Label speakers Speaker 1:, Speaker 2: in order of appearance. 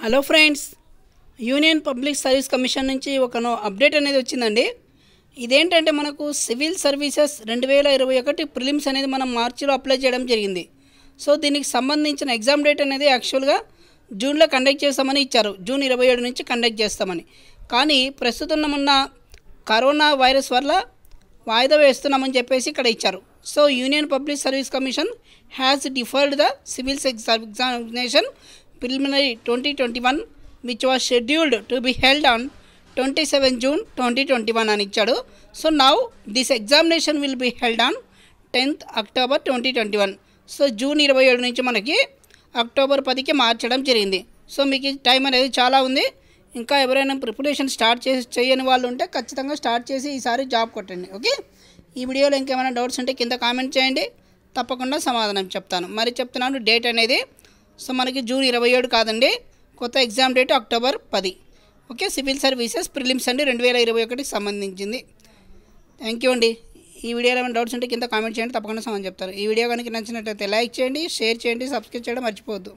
Speaker 1: hello friends Union Public Service Commission నుంచి ఒక update అనేది వచ్చిందండి ఇదేంటంటే మనకు సివిల్ సర్వీసెస్ రెండు వేల ఇరవై ఒకటి ప్రిలిమ్స్ అనేది మనం మార్చిలో అప్లై చేయడం జరిగింది సో దీనికి సంబంధించిన ఎగ్జామ్ డేట్ అనేది యాక్చువల్గా జూన్లో కండక్ట్ చేస్తామని ఇచ్చారు జూన్ ఇరవై ఏడు నుంచి కండక్ట్ చేస్తామని కానీ ప్రస్తుతం ఉన్న కరోనా వైరస్ వల్ల వాయిదా వేస్తున్నామని చెప్పేసి ఇక్కడ ఇచ్చారు so Union Public Service Commission has deferred the civils examination twenty twenty one which preliminary scheduled to be held on twenty seven June twenty twenty one అని ఇచ్చాడు so now this examination will be held on tenth October twenty twenty one so June ఇరవై ఏడు నుంచి మనకి October పదికి మార్చడం జరిగింది so మీకు టైం అనేది చాలా ఉంది ఇంకా ఎవరైనా ప్రిపరేషన్ స్టార్ట్ చేసి చేయని వాళ్ళు ఉంటే ఖచ్చితంగా స్టార్ట్ చేసి ఈసారి జాబ్ కొట్టండి ఓకే ఈ వీడియోలో ఇంకేమైనా డౌట్స్ ఉంటే కింద కామెంట్ చేయండి తప్పకుండా సమాధానం చెప్తాను మరి చెప్తున్నాను డేట్ అనేది సో మనకి జూన్ ఇరవై ఏడు కాదండి కొత్త ఎగ్జామ్ డేట్ అక్టోబర్ పది ఓకే సివిల్ సర్వీసెస్ ప్రిలిమ్స్ అండి రెండు వేల ఇరవై ఒకటికి సంబంధించింది థ్యాంక్ యూ అండి ఈ వీడియోలో ఏమైనా డౌట్స్ ఉంటే కింద కామెంట్ చేయండి తప్పకుండా సమాధానం చెప్తారు ఈ వీడియో కనుక నచ్చినట్లయితే లైక్ చేయండి షేర్ చేయండి సబ్స్క్రైబ్ చేయడం మర్చిపోవద్దు